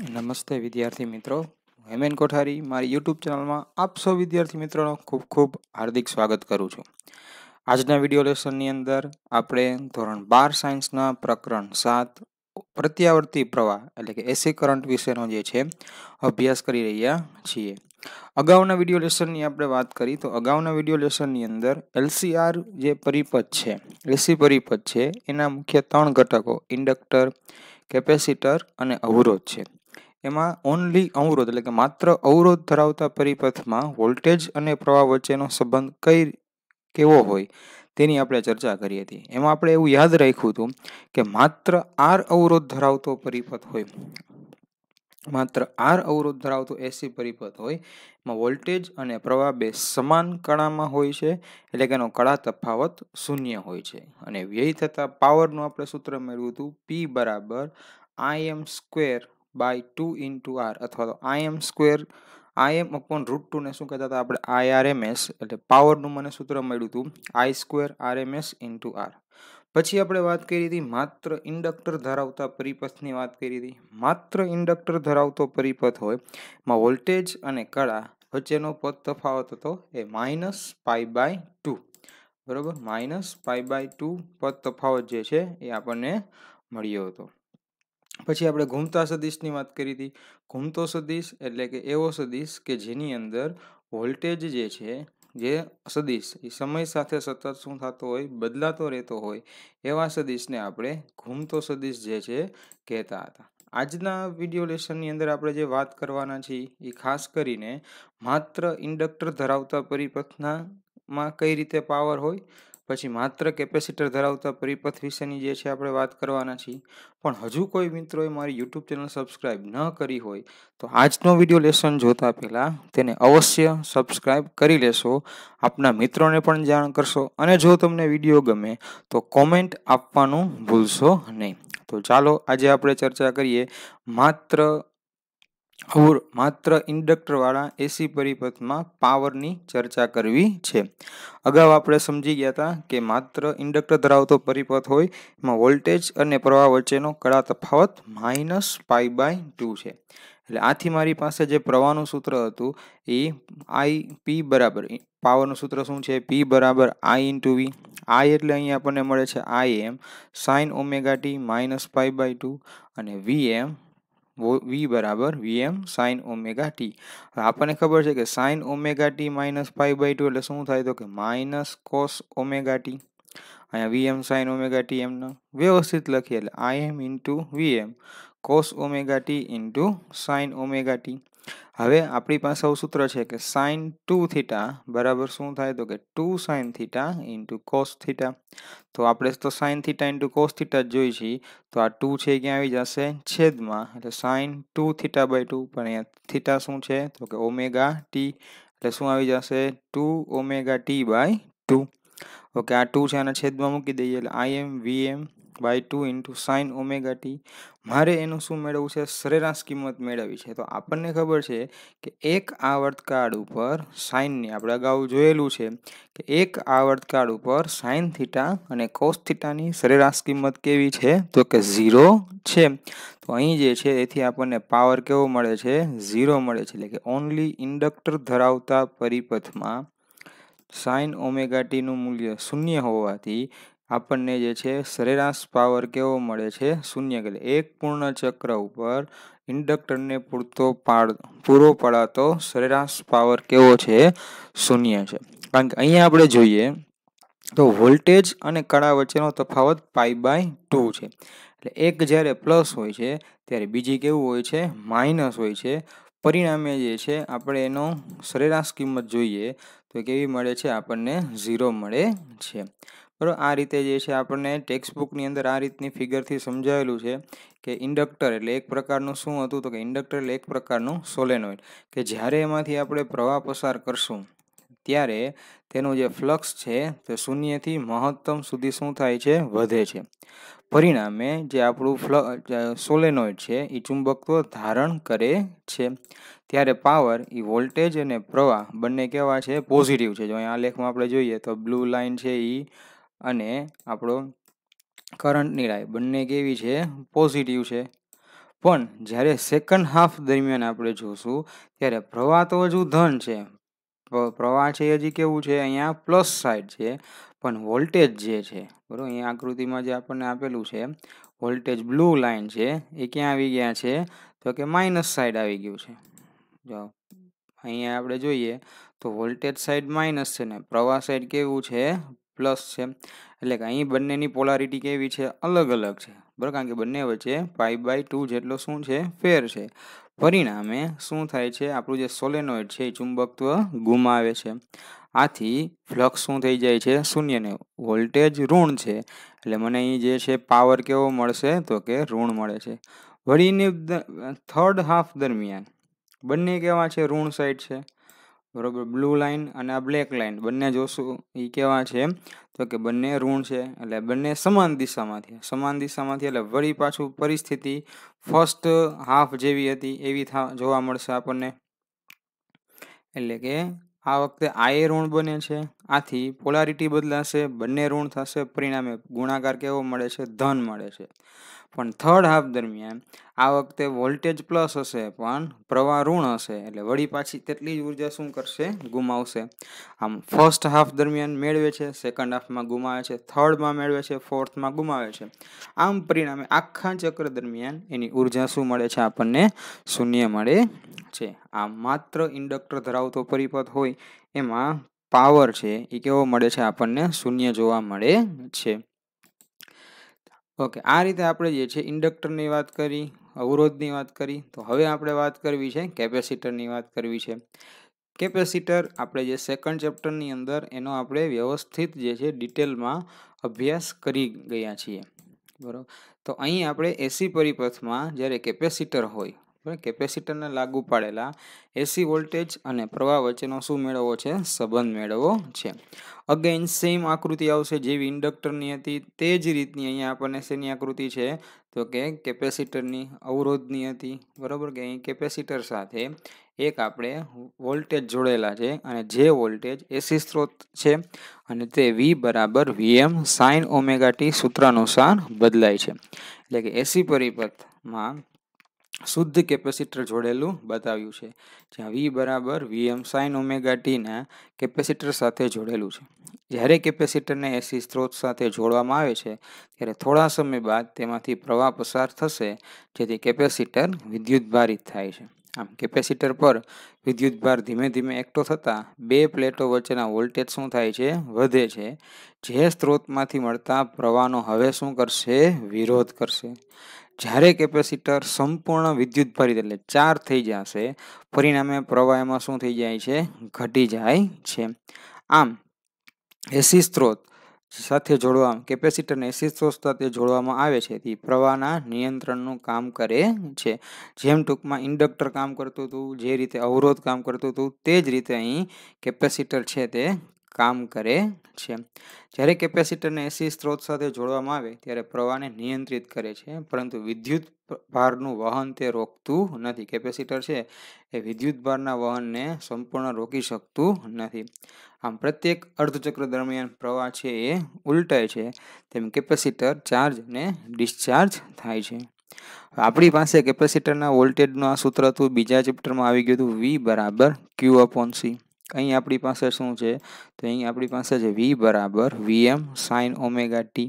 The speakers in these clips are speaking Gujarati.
નમસ્તે વિદ્યાર્થી મિત્રો હું હેમેન કોઠારી મારી યુટ્યુબ ચેનલમાં આપ સૌ વિદ્યાર્થી મિત્રોનો ખૂબ ખૂબ હાર્દિક સ્વાગત કરું છું આજના વિડીયો લેસનની અંદર આપણે ધોરણ બાર સાયન્સના પ્રકરણ સાત પ્રત્યાવર્તી પ્રવાહ એટલે કે એસી કરંટ વિશેનો જે છે અભ્યાસ કરી રહ્યા છીએ અગાઉના વિડીયો લેસનની આપણે વાત કરી તો અગાઉના વિડીયો લેસનની અંદર એલસીઆર જે પરિપથ છે એસી પરિપથ છે એના મુખ્ય ત્રણ ઘટકો ઇન્ડક્ટર કેપેસિટર અને અવરોધ છે એમાં ઓનલી અવરોધ એટલે કે માત્ર અવરોધ ધરાવતા પરિપથમાં વોલ્ટેજ અને પ્રવાહ વચ્ચેનો સંબંધ કઈ કેવો હોય તેની આપણે ચર્ચા કરી હતી એમાં આપણે એવું યાદ રાખ્યું હતું કે માત્ર આર અવરોધ ધરાવતો પરિપથ હોય માત્ર આર અવરોધ ધરાવતો એસી પરિપથ હોય એમાં વોલ્ટેજ અને પ્રવાહ બે સમાન કળામાં હોય છે એટલે કે એનો કળા તફાવત શૂન્ય હોય છે અને વ્યય થતા પાવરનું આપણે સૂત્ર મેળવ્યું હતું પી બરાબર I M square by two into R અથવા તો IM square IM upon root ટુને શું કહેતા હતા આપણે આઈઆરએમએસ એટલે પાવરનું મને સૂત્ર મળ્યું હતું I square RMS two R પછી આપણે વાત કરી હતી માત્ર ઇન્ડક્ટર ધરાવતા પરિપથની વાત કરી હતી માત્ર ઇન્ડક્ટર ધરાવતો પરિપથ હોય એમાં વોલ્ટેજ અને કળા વચ્ચેનો પદ તફાવત હતો એ માઇનસ પાઈ બાય ટુ બરાબર માઇનસ પાઈ બાય ટુ પદ તફાવત જે છે એ આપણને મળ્યો હતો પછી આપણે ઘૂમતા સદીશની વાત કરી હતી ઘૂમતો સદીશ એટલે કે એવો સદીશ કે જેની અંદર વોલ્ટેજ જે છે જે સદીશ એ સમય સાથે સતત શું થતો હોય બદલાતો રહેતો હોય એવા સદીશને આપણે ઘૂમતો સદીશ જે છે કહેતા હતા આજના વિડીયો લેસનની અંદર આપણે જે વાત કરવાના છીએ એ ખાસ કરીને માત્ર ઇન્ડક્ટર ધરાવતા પરિપથનામાં કઈ રીતે પાવર હોય પછી માત્ર કેપેસિટર ધરાવતા પરિપથ વિશેની જે છે આપણે વાત કરવાના છીએ પણ હજુ કોઈ મિત્રોએ મારી યુટ્યુબ ચેનલ સબસ્ક્રાઇબ ન કરી હોય તો આજનો વિડીયો લેસન જોતા પહેલાં તેને અવશ્ય સબસ્ક્રાઇબ કરી લેશો આપના મિત્રોને પણ જાણ કરશો અને જો તમને વિડીયો ગમે તો કોમેન્ટ આપવાનું ભૂલશો નહીં તો ચાલો આજે આપણે ચર્ચા કરીએ માત્ર હું માત્ર ઇન્ડક્ટરવાળા એસી પરિપથમાં પાવરની ચર્ચા કરવી છે અગાઉ આપણે સમજી ગયા હતા કે માત્ર ઇન્ડક્ટર ધરાવતો પરિપથ હોય એમાં વોલ્ટેજ અને પ્રવાહ વચ્ચેનો કળા તફાવત માઇનસ પાઈ બાય ટુ છે એટલે આથી મારી પાસે જે પ્રવાહનું સૂત્ર હતું એ આઈ પી બરાબર પાવરનું સૂત્ર શું છે પી બરાબર આઈ ઇન્ટુ વી આઈ એટલે અહીં આપણને મળે છે I M sine omega T minus pi by two અને વી વી બરાબર વીએમ સાઇન ઓમેગા ટી આપણને ખબર છે કે sine omega T minus five by two એટલે શું થાય તો કે માઇનસ કોસ ઓમેગા ટી અહીંયા વીએમ સાઇન ઓમેગા ટી એમનો વ્યવસ્થિત લખીએ એટલે I M into VM cos omega T into sine omega T હવે આપણી પાસે આવું સૂત્ર છે કે સાઇન ટુ થીટા બરાબર શું થાય તો કે two sine theta into cos theta તો આપણે તો sine theta into cos theta જ જોઈએ છીએ તો આ ટુ છે ક્યાં આવી જશે છેદમાં એટલે sine two theta by two પણ અહીંયા થીટા શું છે તો કે ઓમેગા ટી એટલે શું આવી જશે two omega T by two okay આ ટુ છે આના છેદમાં મૂકી દઈએ એટલે IM VM by two into sine omega T મારે એનું શું મેળવવું છે સરેરાશ કિંમત મેળવવી છે તો આપણને ખબર છે કે એક આવર્તકાળ ઉપર સાઇનની આપણે અગાઉ જોયેલું છે કે એક આવર્તકાળ ઉપર સાઇન થીટા અને કોસ થીટાની સરેરાશ કિંમત કેવી છે તો કે ઝીરો છે તો અહીં જે છે એથી આપણને પાવર કેવો મળે છે ઝીરો મળે છે એટલે કે ઓનલી ઇન્ડક્ટર ધરાવતા પરિપથમાં સાઇન ઓમેગા ટીનું મૂલ્ય શૂન્ય હોવાથી આપણને જે છે સરેરાશ પાવર કેવો મળે છે શૂન્ય એટલે એક પૂર્ણ ચક્ર ઉપર ઇન્ડક્ટરને પૂરતો પાડ પૂરો પડાતો સરેરાશ પાવર કેવો છે શૂન્ય છે કારણ કે અહીંયા આપણે જોઈએ તો વોલ્ટેજ અને કળા વચ્ચેનો તફાવત પાઈ બાય ટુ છે એટલે એક જ્યારે પ્લસ હોય છે ત્યારે બીજી કેવું હોય છે માઇનસ હોય છે પરિણામે જે છે આપણે એનો સરેરાશ કિંમત જોઈએ તો કેવી મળે છે આપણને ઝીરો મળે છે બરાબર આ રીતે જે છે આપણને ટેક્સ્ટબુકની અંદર આ રીતની ફિગરથી સમજાવેલું છે કે ઇન્ડક્ટર એટલે એક પ્રકારનું શું હતું તો કે ઇન્ડક્ટર એટલે એક પ્રકારનું સોલેનોઇડ કે જ્યારે એમાંથી આપણે પ્રવાહ પસાર કરશું ત્યારે તેનું જે ફ્લક્સ છે તે શૂન્યથી મહત્તમ સુધી શું થાય છે વધે છે પરિણામે જે આપણું ફ્લ સોલેનોઇડ છે એ ચુંબકત્વ ધારણ કરે છે ત્યારે પાવર એ વોલ્ટેજ અને પ્રવાહ બંને કેવા છે પોઝિટિવ છે જો અહીંયા આ લેખમાં આપણે જોઈએ તો બ્લુ લાઇન છે એ અને આપણો કરંટ નીરાય બંને કેવી છે પોઝિટિવ છે પણ જ્યારે સેકન્ડ હાફ દરમિયાન આપણે જોશું ત્યારે પ્રવાહ તો હજુ ધન છે પ્રવાહ છે હજી કેવું છે અહીંયા પ્લસ સાઈડ છે પણ વોલ્ટેજ જે છે બરાબર અહીંયા આકૃતિમાં જે આપણને આપેલું છે વોલ્ટેજ બ્લુ લાઇન છે એ ક્યાં આવી ગયા છે તો કે માઇનસ સાઈડ આવી ગયું છે જો અહીંયા આપણે જોઈએ તો વોલ્ટેજ સાઈડ માઇનસ છે ને પ્રવાહ સાઈડ કેવું છે પ્લસ છે એટલે કે અહીં બંનેની પોલારિટી કેવી છે અલગ અલગ છે બરાબર કારણ કે બંને વચ્ચે પાઈ બાય ટુ જેટલો શું છે ફેર છે પરિણામે શું થાય છે આપણું જે સોલેનોઇડ છે એ ચુંબકત્વ ગુમાવે છે આથી ફ્લક્સ શું થઈ જાય છે શૂન્યને વોલ્ટેજ ઋણ છે એટલે મને અહીં જે છે પાવર કેવો મળશે તો કે ઋણ મળે છે વળીને થર્ડ હાફ દરમિયાન બંને કેવા છે ઋણ સાઈડ છે બરોબર બ્લુ લાઇન અને આ બ્લેક લાઇન બંને જોશું એ કેવા છે તો કે બંને ઋણ છે એટલે બંને સમાન દિશામાંથી સમાન દિશામાંથી એટલે વળી પાછું પરિસ્થિતિ ફર્સ્ટ હાફ જેવી હતી એવી જોવા મળશે આપણને એટલે કે આ વખતે આ એ ઋણ બને છે આથી પોલારિટી બદલાશે બંને ઋણ થશે પરિણામે ગુણાકાર કેવો મળે છે ધન મળે છે પણ થર્ડ હાફ દરમિયાન આ વખતે વોલ્ટેજ પ્લસ હશે પણ પ્રવાહ ઋણ હશે એટલે વળી પાછી તેટલી જ ઉર્જા શું કરશે ગુમાવશે આમ ફર્સ્ટ હાફ દરમિયાન મેળવે છે સેકન્ડ હાફમાં ગુમાવે છે થર્ડમાં મેળવે છે ફોર્થમાં ગુમાવે છે આમ પરિણામે આખા ચક્ર દરમિયાન એની ઉર્જા શું મળે છે આપણને શૂન્ય મળે છે આ માત્ર ઇન્ડક્ટર ધરાવતો પરિપથ હોય એમાં પાવર છે એ કેવો મળે છે આપણને શૂન્ય જોવા મળે છે ઓકે આ રીતે આપણે જે છે ઇન્ડક્ટરની વાત કરી અવરોધની વાત કરી તો હવે આપણે વાત કરવી છે કેપેસિટરની વાત કરવી છે કેપેસિટર આપણે જે સેકન્ડ ચેપ્ટરની અંદર એનો આપણે વ્યવસ્થિત જે છે ડિટેલમાં અભ્યાસ કરી ગયા છીએ બરાબર તો અહીં આપણે એસી પરિપથમાં જ્યારે કેપેસિટર હોય કેપેસિટરને લાગુ પાડેલા એસી વોલ્ટેજ અને પ્રવાહ વચ્ચેનો શું મેળવવો છે સંબંધ મેળવવો છે અગેન સેમ આકૃતિ આવશે જેવી ઇન્ડક્ટરની હતી તે જ રીતની અહીંયા આપણને શેની આકૃતિ છે તો કે કેપેસિટરની અવરોધની હતી બરાબર કે અહીં કેપેસિટર સાથે એક આપણે વોલ્ટેજ જોડેલા છે અને જે વોલ્ટેજ એસી સ્ત્રોત છે અને તે વી બરાબર વીએમ સાઇન ઓમેગાટી ટી સૂત્ર બદલાય છે એટલે કે એસી પરિપથમાં શુદ્ધ કેપેસિટર જોડેલું બતાવ્યું છે જ્યાં વી બરાબર વીએમ સાઇન ઓમેગા ટીના કેપેસિટર સાથે જોડેલું છે જ્યારે કેપેસિટરને એસી સ્ત્રોત સાથે જોડવામાં આવે છે ત્યારે થોડા સમય બાદ તેમાંથી પ્રવાહ પસાર થશે જેથી કેપેસિટર વિદ્યુતભારિત થાય છે આમ કેપેસિટર પર વિદ્યુતભાર ધીમે ધીમે એકઠો થતાં બે પ્લેટો વચ્ચેના વોલ્ટેજ શું થાય છે વધે છે જે સ્ત્રોતમાંથી મળતા પ્રવાહનો હવે શું કરશે વિરોધ કરશે જ્યારે કેપેસિટર સંપૂર્ણ વિદ્યુત વિદ્યુતભારિત એટલે ચાર્જ થઈ જશે પરિણામે પ્રવાહમાં શું થઈ જાય છે ઘટી જાય છે આમ એસી સ્ત્રોત સાથે જોડવા કેપેસિટરને એસી સ્ત્રોત સાથે જોડવામાં આવે છે તે પ્રવાહના નિયંત્રણનું કામ કરે છે જેમ ટૂંકમાં ઇન્ડક્ટર કામ કરતું હતું જે રીતે અવરોધ કામ કરતું હતું તે જ રીતે અહીં કેપેસિટર છે તે કામ કરે છે જ્યારે કેપેસિટરને એસી સ્ત્રોત સાથે જોડવામાં આવે ત્યારે પ્રવાહને નિયંત્રિત કરે છે પરંતુ વિદ્યુત ભારનું વહન તે રોકતું નથી કેપેસિટર છે એ વિદ્યુત ભારના વહનને સંપૂર્ણ રોકી શકતું નથી આમ પ્રત્યેક અર્ધચક્ર દરમિયાન પ્રવાહ છે એ ઉલટાય છે તેમ કેપેસિટર ચાર્જ અને ડિસ્ચાર્જ થાય છે આપણી પાસે કેપેસિટરના વોલ્ટેજનું આ સૂત્ર હતું બીજા ચેપ્ટરમાં આવી ગયું હતું વી બરાબર ક્યુ અપોન સી અહીં આપણી પાસે શું છે તો અહીં આપણી પાસે છે વી બરાબર VM sine omega T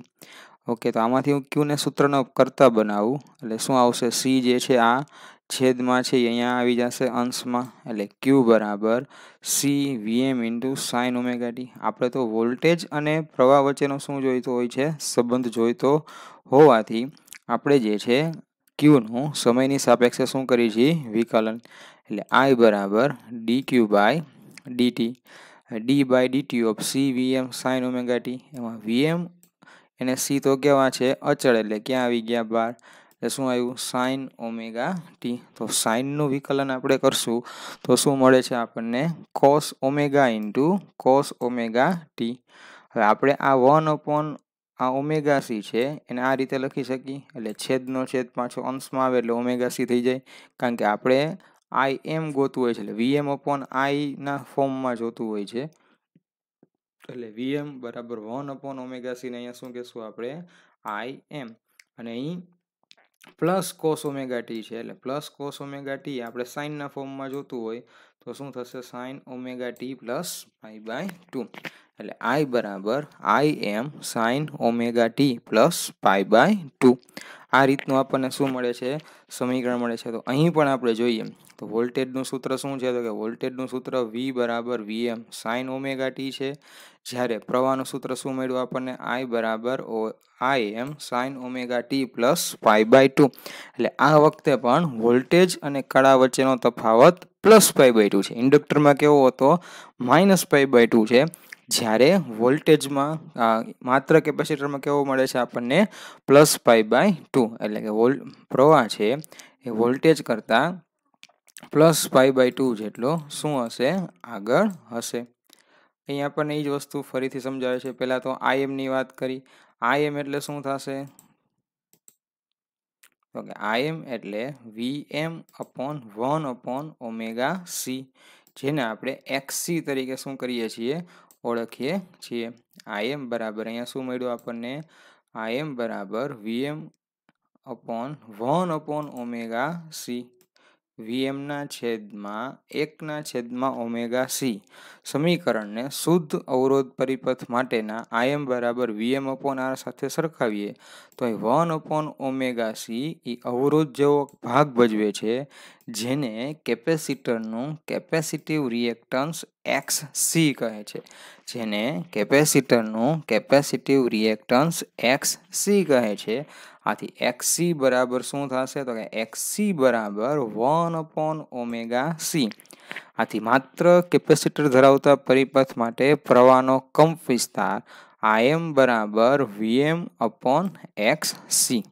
okay તો આમાંથી હું ક્યુને સૂત્રનો કરતા બનાવું એટલે શું આવશે સી જે છે આ છેદમાં છે અહીંયા આવી જશે અંશમાં એટલે ક્યુ બરાબર C VM into sine omega T આપણે તો વોલ્ટેજ અને પ્રવાહ વચ્ચેનો શું જોઈતો હોય છે સંબંધ જોઈતો હોવાથી આપણે જે છે ક્યુનું સમયની સાપેક્ષે શું કરીએ છીએ વિકલન એટલે આઈ બરાબર D Q by dt d by dt of c vm sin omega t એમાં vm એને c તો કેવા છે અચળ એટલે ક્યાં આવી ગયા બાર એટલે શું આવ્યું સાઇન ઓમેગા ટી તો સાઇનનું વિકલન આપણે કરશું તો શું મળે છે આપણને cos omega into cos omega T હવે આપણે આ વન અપોન આ ઓમેગા સી છે એને આ રીતે લખી શકીએ એટલે છેદનો છેદ પાછો અંશમાં આવે એટલે ઓમેગા સી થઈ જાય કારણ કે આપણે આઈ એમ ગોતું હોય છે એટલે વીએમ અપોન આઈના ફોર્મમાં જોતું હોય છે એટલે વીએમ બરાબર વન અપોન ઓમેગા સીને અહીંયા શું કહેશું આપણે આઈ એમ અને અહીં પ્લસ કોસ ઓમેગા ટી છે એટલે પ્લસ કોસ ઓમેગા ટી આપણે સાઇનના ફોર્મમાં જોતું હોય તો શું થશે sine omega T plus I by two એટલે આઈ બરાબર I M sine omega T plus pi by two આ રીતનું આપણને શું મળે છે સમીકરણ મળે છે તો અહીં પણ આપણે જોઈએ તો વોલ્ટેજનું સૂત્ર શું છે તો કે વોલ્ટેજનું સૂત્ર વી બરાબર વીએમ સાઇન ઓમેગા ટી છે જ્યારે પ્રવાહનું સૂત્ર શું મળ્યું આપણને આઈ બરાબર ઓ I M sine omega T plus pi by two એટલે આ વખતે પણ વોલ્ટેજ અને કળા વચ્ચેનો તફાવત પ્લસ પાઈ બાય ટુ છે ઇન્ડક્ટરમાં કેવો હતો માઇનસ પાઈ બાય ટુ છે જ્યારે વોલ્ટેજમાં માત્ર કેપેસિટરમાં કેવો મળે છે આપણને પ્લસ પાઈ બાય ટુ એટલે કે વોલ પ્રવાહ છે એ વોલ્ટેજ કરતાં પ્લસ પાઈ બાય ટુ જેટલો શું હશે આગળ હશે અહીંયા આપણને એ જ વસ્તુ ફરીથી સમજાવે છે પહેલાં તો આઈએમની વાત કરી આઈએમ એટલે શું થશે ઓકે આઈએમ એટલે VM upon one upon omega C જેને આપણે એક્સસી તરીકે શું કરીએ છીએ ઓળખીએ છીએ આઈએમ બરાબર અહીંયા શું મળ્યું આપણને આઈએમ બરાબર VM upon one upon omega C વીએમના છેદમાં એકના છેદમાં ઓમેગા સી સમીકરણને શુદ્ધ અવરોધ પરિપથ માટેના આઈએમ બરાબર વીએમ અપોન આર સાથે સરખાવીએ તો વન અપોન ઓમેગા સી એ અવરોધ જેવો ભાગ ભજવે છે જેને કેપેસિટરનું કેપેસિટીવ રિએક્ટન્સ એક્સ સી કહે છે જેને કેપેસિટરનું કેપેસિટીવ રિએક્ટન્સ એક્સ સી કહે છે આથી એક્સ સી બરાબર શું થશે તો કે એક્સ સી બરાબર વન અપોન ઓમેગા સી આથી માત્ર કેપેસિટર ધરાવતા પરિપથ માટે પ્રવાહનો કંપ વિસ્તાર આઈએમ બરાબર વીએમ અપોન એક્સ સી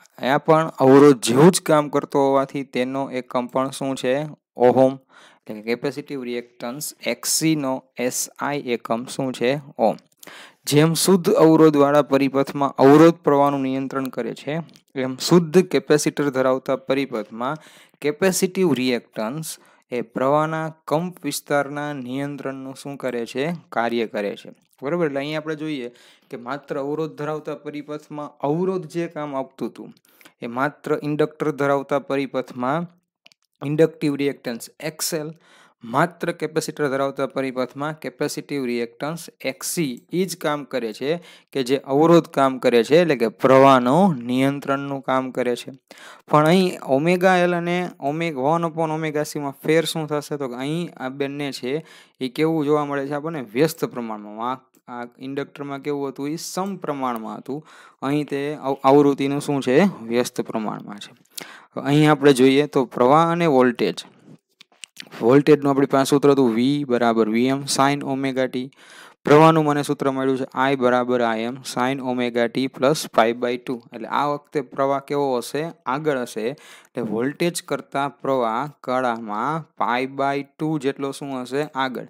અહીંયા પણ અવરોધ જેવું જ કામ કરતો હોવાથી તેનો એકમ પણ શું છે ઓહોમ એટલે કે કેપેસિટીવ રિએક્ટન્સ એક્સીનો એસ આઈ એકમ શું છે ઓમ જેમ શુદ્ધ અવરોધવાળા પરિપથમાં અવરોધ પ્રવાહનું નિયંત્રણ કરે છે એમ શુદ્ધ કેપેસિટર ધરાવતા પરિપથમાં કેપેસિટિવ રિએક્ટન્સ એ પ્રવાહના કંપ વિસ્તારના નિયંત્રણનું શું કરે છે કાર્ય કરે છે બરોબર એટલે અહીંયા આપણે જોઈએ કે માત્ર અવરોધ ધરાવતા પરિપથમાં અવરોધ જે કામ આપતું હતું એ માત્ર ઇન્ડક્ટર ધરાવતા પરિપથમાં ઇન્ડક્ટિવ રિએક્ટન્સ એક્સેલ માત્ર કેપેસિટર ધરાવતા પરિપથમાં કેપેસિટીવ રિએક્ટન્સ એક્સી એ જ કામ કરે છે કે જે અવરોધ કામ કરે છે એટલે કે પ્રવાહનો નિયંત્રણનું કામ કરે છે પણ અહીં ઓમેગા એલ અને ઓમેગ વન અપોન ઓમેગાસીમાં ફેર શું થશે તો અહીં આ બંને છે એ કેવું જોવા મળે છે આપણને વ્યસ્ત પ્રમાણમાં આ ઇન્ડક્ટરમાં કેવું હતું એ સમ પ્રમાણમાં હતું અહીં તે આવૃત્તિનું શું છે વ્યસ્ત પ્રમાણમાં છે અહીં આપણે જોઈએ તો પ્રવાહ અને વોલ્ટેજ વોલ્ટેજનું આપણી પાસે સૂત્ર હતું વી બરાબર વીએમ સાઇન ઓમેગા ટી પ્રવાહનું મને સૂત્ર મળ્યું છે આઈ બરાબર I M sine omega T plus five by two એટલે આ વખતે પ્રવાહ કેવો હશે આગળ હશે એટલે વોલ્ટેજ કરતાં પ્રવાહ કળામાં પાઈ બાય ટુ જેટલો શું હશે આગળ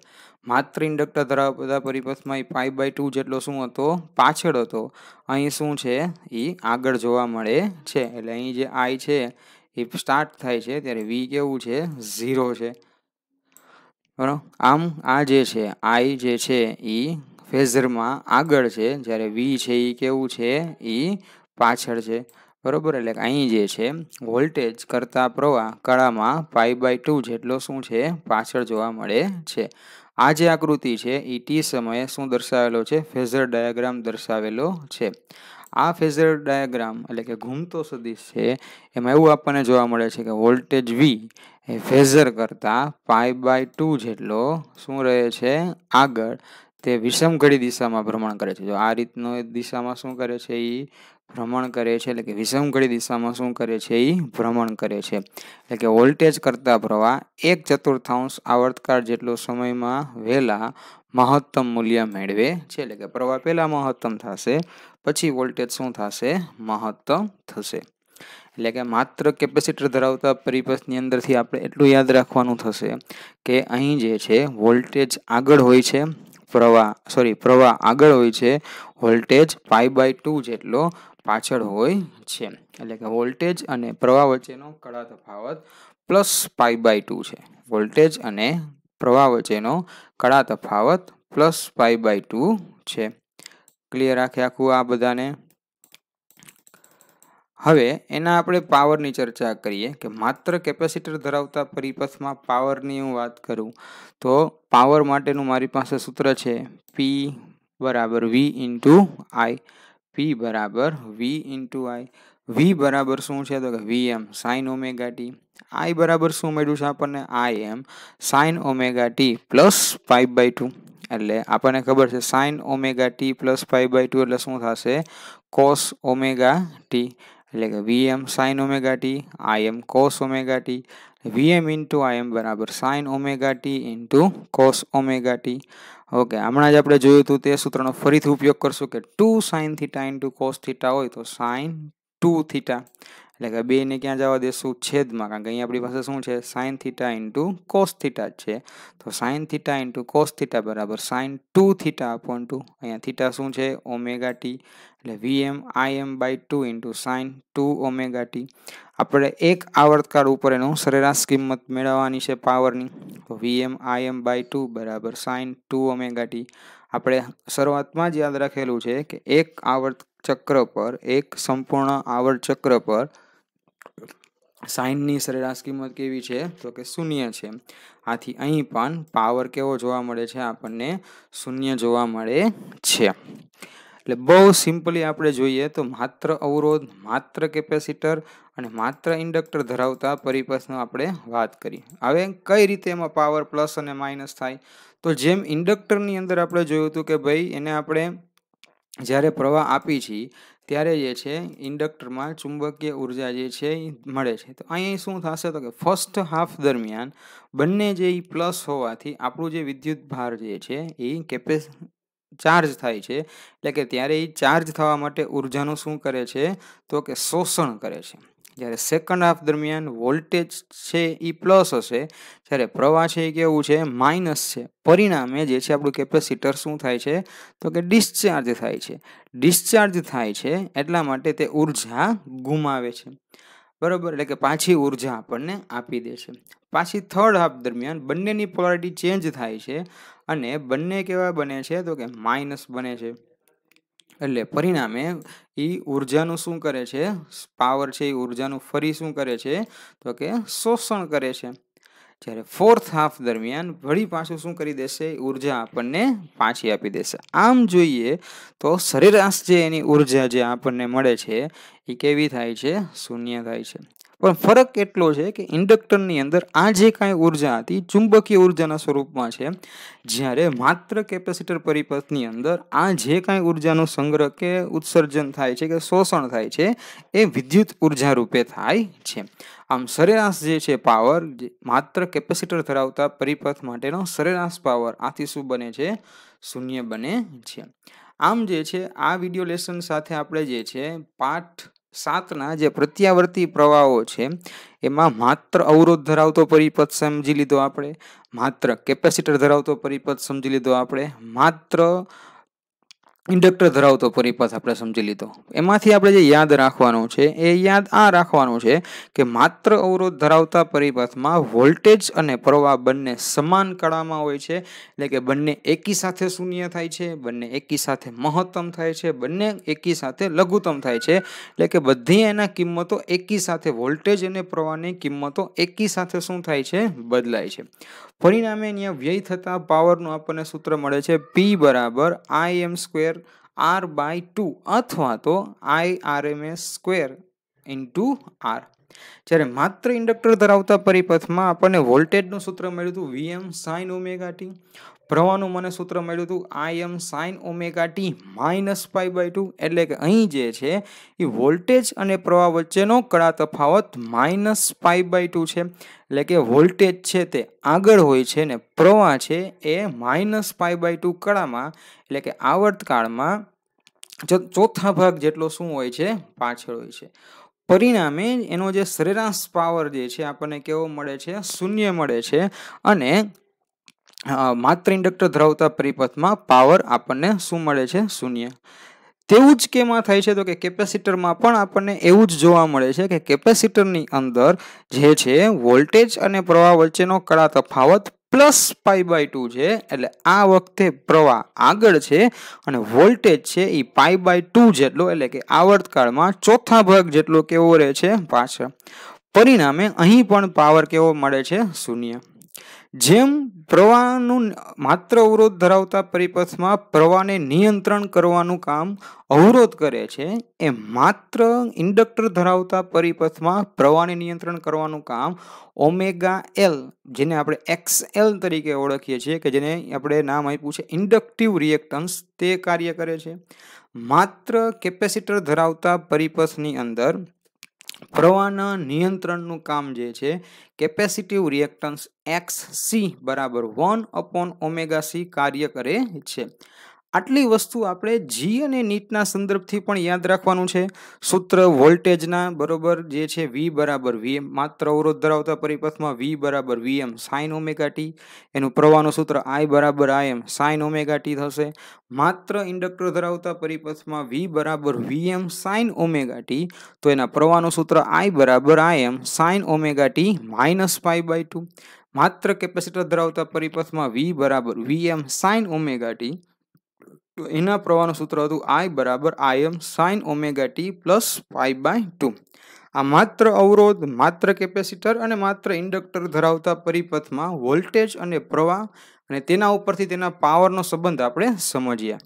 માત્ર ઇન્ડક્ટર ધરાવતા પરિપથમાં એ પાઈ બાય ટુ જેટલો શું હતો પાછળ હતો અહીં શું છે એ આગળ જોવા મળે છે એટલે અહીં જે આઈ છે એ સ્ટાર્ટ થાય છે ત્યારે વી કેવું છે ઝીરો છે બરાબર આમ આ જે છે આઈ જે છે એ ફેઝરમાં આગળ છે જ્યારે વી છે એ કેવું છે એ પાછળ છે બરાબર એટલે અહીં જે છે વોલ્ટેજ કરતા પ્રવાહ કળામાં પાઈ બાય ટુ જેટલો શું છે પાછળ જોવા મળે છે આ જે આકૃતિ છે એ ટી સમયે શું દર્શાવેલો છે ફેઝર ડાયાગ્રામ દર્શાવેલો છે આ ફેઝર ડાયાગ્રામ એટલે કે ઘૂમતો સદીશ છે એમાં એવું આપણને જોવા મળે છે કે વોલ્ટેજ વી એ ફેઝર કરતાં પાઈ બાય ટુ જેટલો શું રહે છે આગળ તે વિષમ ઘડી દિશામાં ભ્રમણ કરે છે જો આ રીતનો દિશામાં શું કરે છે એ ભ્રમણ કરે છે એટલે કે વિષમ ઘડી દિશામાં શું કરે છે એ ભ્રમણ કરે છે એટલે કે વોલ્ટેજ કરતાં પ્રવાહ એક ચતુર્થાંશ આવર્તકાળ જેટલો સમયમાં વહેલા મહત્તમ મૂલ્ય મેળવે છે એટલે કે પ્રવાહ પહેલાં મહત્તમ થશે પછી વોલ્ટેજ શું થશે મહત્તમ થશે એટલે કે માત્ર કેપેસિટર ધરાવતા પરિપથની અંદરથી આપણે એટલું યાદ રાખવાનું થશે કે અહીં જે છે વોલ્ટેજ આગળ હોય છે પ્રવાહ સોરી પ્રવાહ આગળ હોય છે વોલ્ટેજ પાઈ બાય ટુ જેટલો પાછળ હોય છે એટલે કે વોલ્ટેજ અને પ્રવાહ વચ્ચેનો કડા તફાવત પ્લસ પાઈ બાય ટુ છે વોલ્ટેજ અને પ્રવાહ વચ્ચેનો કડા તફાવત પ્લસ પાઈ બાય ટુ છે ક્લિયર આખે આખું આ બધાને હવે એના આપણે પાવરની ચર્ચા કરીએ કે માત્ર કેપેસિટર ધરાવતા પરિપથમાં પાવરની હું વાત કરું તો પાવર માટેનું મારી પાસે સૂત્ર છે પી બરાબર વી ઇન્ટુ આઈ પી બરાબર વી ઇન્ટુ આઈ વી બરાબર શું છે તો કે V M sine omega T I બરાબર શું મળ્યું છે આપણને I M sine omega T plus five by two એટલે આપણને ખબર છે sine omega T plus five by two એટલે શું થશે કોસ ઓમેગા ટી એટલે કે VM sine omega T I M cos omega T VM into M બરાબર sine omega T into cos omega T okay હમણાં જ આપણે જોયું હતું તે સૂત્રનો ફરીથી ઉપયોગ કરશું કે two sine theta into cos theta હોય તો સાઇન ટુ થીટા એટલે કે બેને ક્યાં જવા દેશું છેદમાં કારણ કે અહીંયા આપણી પાસે શું છે sine theta into cos theta છે તો sine theta into cos theta બરાબર sine two theta upon two અહીંયા થીટા શું છે ઓમેગા ટી એટલે VM IM by two into sine two omega T આપણે એક આવર્તકાળ ઉપર એનું સરેરાશ કિંમત મેળવવાની છે પાવરની તો વીએમ આઈએમ બાય ટુ બરાબર સાઇન ટુ ઓમેગા ટી આપણે શરૂઆતમાં જ યાદ રાખેલું છે કે એક આવર્ત ચક્ર પર એક સંપૂર્ણ આવર્ત ચક્ર પર સાઇનની સરેરાશ કિંમત કેવી છે તો કે શૂન્ય છે આથી અહીં પણ પાવર કેવો જોવા મળે છે આપણને શૂન્ય જોવા મળે છે એટલે બહુ સિમ્પલી આપણે જોઈએ તો માત્ર અવરોધ માત્ર કેપેસિટર અને માત્ર ઇન્ડક્ટર ધરાવતા પરિપથનો આપણે વાત કરી હવે કઈ રીતે એમાં પાવર પ્લસ અને માઇનસ થાય તો જેમ ઇન્ડક્ટરની અંદર આપણે જોયું હતું કે ભાઈ એને આપણે જ્યારે પ્રવાહ આપી છીએ ત્યારે જે છે ઇન્ડક્ટરમાં ચુંબકીય ઉર્જા જે છે એ મળે છે તો અહીંયા શું થશે તો કે ફર્સ્ટ હાફ દરમિયાન બંને જે પ્લસ હોવાથી આપણું જે વિદ્યુત ભાર જે છે એ કેપેસ ચાર્જ થાય છે એટલે કે ત્યારે એ ચાર્જ થવા માટે ઉર્જાનું શું કરે છે તો કે શોષણ કરે છે જ્યારે સેકન્ડ હાફ દરમિયાન વોલ્ટેજ છે એ પ્લસ હશે જ્યારે પ્રવાહ છે એ કેવું છે માઇનસ છે પરિણામે જે છે આપણું કેપેસિટર શું થાય છે તો કે ડિસ્ચાર્જ થાય છે ડિસ્ચાર્જ થાય છે એટલા માટે તે ઉર્જા ગુમાવે છે બરાબર એટલે કે પાછી ઉર્જા આપણને આપી દે છે પાછી થર્ડ હાફ દરમિયાન બંનેની પોલારિટી ચેન્જ થાય છે અને બંને કેવા બને છે તો કે માઇનસ બને છે એટલે પરિણામે એ ઉર્જાનું શું કરે છે પાવર છે એ ઉર્જાનું ફરી શું કરે છે તો કે શોષણ કરે છે જ્યારે ફોર્થ હાફ દરમિયાન વળી પાછું શું કરી દેશે ઉર્જા આપણને પાછી આપી દેશે આમ જોઈએ તો સરેરાશ જે એની ઉર્જા જે આપણને મળે છે એ કેવી થાય છે શૂન્ય થાય છે પણ ફરક એટલો છે કે ઇન્ડક્ટરની અંદર આ જે કાંઈ ઉર્જા હતી ચુંબકીય ઉર્જાના સ્વરૂપમાં છે જ્યારે માત્ર કેપેસિટર પરિપથની અંદર આ જે કાંઈ ઉર્જાનો સંગ્રહ કે ઉત્સર્જન થાય છે કે શોષણ થાય છે એ વિદ્યુત ઉર્જા રૂપે થાય છે આમ સરેરાશ જે છે પાવર જે માત્ર કેપેસિટર ધરાવતા પરિપથ માટેનો સરેરાશ પાવર આથી શું બને છે શૂન્ય બને છે આમ જે છે આ વિડિયો લેસન સાથે આપણે જે છે પાઠ સાતના જે પ્રત્યાવર્તી પ્રવાહો છે એમાં માત્ર અવરોધ ધરાવતો પરિપથ સમજી લીધો આપણે માત્ર કેપેસિટર ધરાવતો પરિપથ સમજી લીધો આપણે માત્ર ઇન્ડક્ટર ધરાવતો પરિપથ આપણે સમજી લીધો એમાંથી આપણે જે યાદ રાખવાનું છે એ યાદ આ રાખવાનું છે કે માત્ર અવરોધ ધરાવતા પરિપથમાં વોલ્ટેજ અને પ્રવાહ બંને સમાન કળામાં હોય છે એટલે કે બંને એકી સાથે શૂન્ય થાય છે બંને એકી સાથે મહત્તમ થાય છે બંને એકી સાથે લઘુત્તમ થાય છે એટલે કે બધી એના કિંમતો એકી સાથે વોલ્ટેજ અને પ્રવાહની કિંમતો એકી સાથે શું થાય છે બદલાય છે પરિણામે અહીંયા વ્યય થતા પાવરનું આપણને સૂત્ર મળે છે પી બરાબર I M square R by two અથવા તો I R M S square into R જ્યારે માત્ર ઇન્ડક્ટર ધરાવતા પરિપથમાં આપણને વોલ્ટેજનું સૂત્ર મળ્યું હતું વીએમ સાઇન ઓમેગા ટી પ્રવાહનું મને સૂત્ર મળ્યું હતું I M sine omega T minus pi by two એટલે કે અહીં જે છે એ વોલ્ટેજ અને પ્રવાહ વચ્ચેનો કળા તફાવત માઇનસ પાઈ બાય ટુ છે એટલે કે વોલ્ટેજ છે તે આગળ હોય છે ને પ્રવાહ છે એ માઇનસ પાઈ બાય ટુ કળામાં એટલે કે આવર્તકાળમાં ચોથા ભાગ જેટલો શું હોય છે પાછળ હોય છે પરિણામે એનો જે સરેરાશ પાવર જે છે આપણને કેવો મળે છે શૂન્ય મળે છે અને માત્ર ઇન્ડક્ટર ધરાવતા પરિપથમાં પાવર આપણને શું મળે છે શૂન્ય તેવું જ કેમાં થાય છે તો કે કેપેસિટરમાં પણ આપણને એવું જ જોવા મળે છે કે કેપેસિટરની અંદર જે છે વોલ્ટેજ અને પ્રવાહ વચ્ચેનો કળા તફાવત પ્લસ પાઈ બાય ટુ છે એટલે આ વખતે પ્રવાહ આગળ છે અને વોલ્ટેજ છે એ પાઈ બાય ટુ જેટલો એટલે કે આવર્તકાળમાં ચોથા ભાગ જેટલો કેવો રહે છે પાછળ પરિણામે અહીં પણ પાવર કેવો મળે છે શૂન્ય જેમ પ્રવાહનું માત્ર અવરોધ ધરાવતા પરિપથમાં પ્રવાહને નિયંત્રણ કરવાનું કામ અવરોધ કરે છે એ માત્ર ઇન્ડક્ટર ધરાવતા પરિપથમાં પ્રવાહને નિયંત્રણ કરવાનું કામ ઓમેગા એલ જેને આપણે એક્સ એલ તરીકે ઓળખીએ છીએ કે જેને આપણે નામ આપ્યું છે ઇન્ડક્ટિવ રિએક્ટન્સ તે કાર્ય કરે છે માત્ર કેપેસિટર ધરાવતા પરિપથની અંદર પ્રવાહના નિયંત્રણનું કામ જે છે કેપેસિટીવ રિએક્ટન્સ એક્સ સી બરાબર વન અપોન ઓમેગા સી કાર્ય કરે છે આટલી વસ્તુ આપણે જી અને નીટના સંદર્ભથી પણ યાદ રાખવાનું છે સૂત્ર વોલ્ટેજના બરોબર જે છે વી બરાબર વીએમ માત્ર અવરોધ ધરાવતા પરિપથમાં વી બરાબર વીએમ સાઇન ઓમેગાટી એનું પ્રવાહનું સૂત્ર આઈ બરાબર આઈ એમ સાઇન ઓમેગાટી થશે માત્ર ઇન્ડક્ટર ધરાવતા પરિપથમાં વી બરાબર વીએમ સાઇન ઓમેગાટી તો એના પ્રવાહનું સૂત્ર આઈ બરાબર I M sine omega T minus pi by two માત્ર કેપેસિટર ધરાવતા પરિપથમાં વી બરાબર વીએમ સાઇન ઓમેગાટી એના પ્રવાહનું સૂત્ર હતું આઈ બરાબર I M sine omega T plus pi by two આ માત્ર અવરોધ માત્ર કેપેસિટર અને માત્ર ઇન્ડક્ટર ધરાવતા પરિપથમાં વોલ્ટેજ અને પ્રવાહ અને તેના ઉપરથી તેના પાવરનો સંબંધ આપણે સમજીએ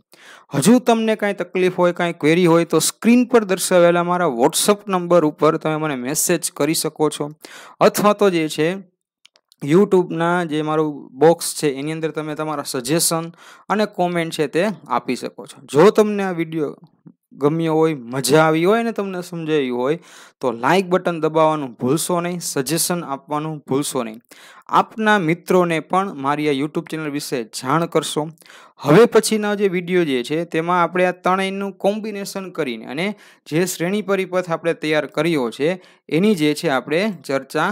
હજુ તમને કાંઈ તકલીફ હોય કાંઈ ક્વેરી હોય તો સ્ક્રીન પર દર્શાવેલા મારા વોટ્સઅપ નંબર ઉપર તમે મને મેસેજ કરી શકો છો અથવા તો જે છે યુટ્યુબના જે મારું બોક્સ છે એની અંદર તમે તમારા સજેશન અને કોમેન્ટ છે તે આપી શકો છો જો તમને આ વિડીયો ગમ્યો હોય મજા આવી હોય અને તમને સમજાયું હોય તો લાઇક બટન દબાવવાનું ભૂલશો નહીં સજેશન આપવાનું ભૂલશો નહીં આપના મિત્રોને પણ મારી આ યુટ્યુબ ચેનલ વિશે જાણ કરશો હવે પછીના જે વિડીયો જે છે તેમાં આપણે આ ત્રણેયનું કોમ્બિનેશન કરીને અને જે શ્રેણી પરિપથ આપણે તૈયાર કર્યો છે એની જે છે આપણે ચર્ચા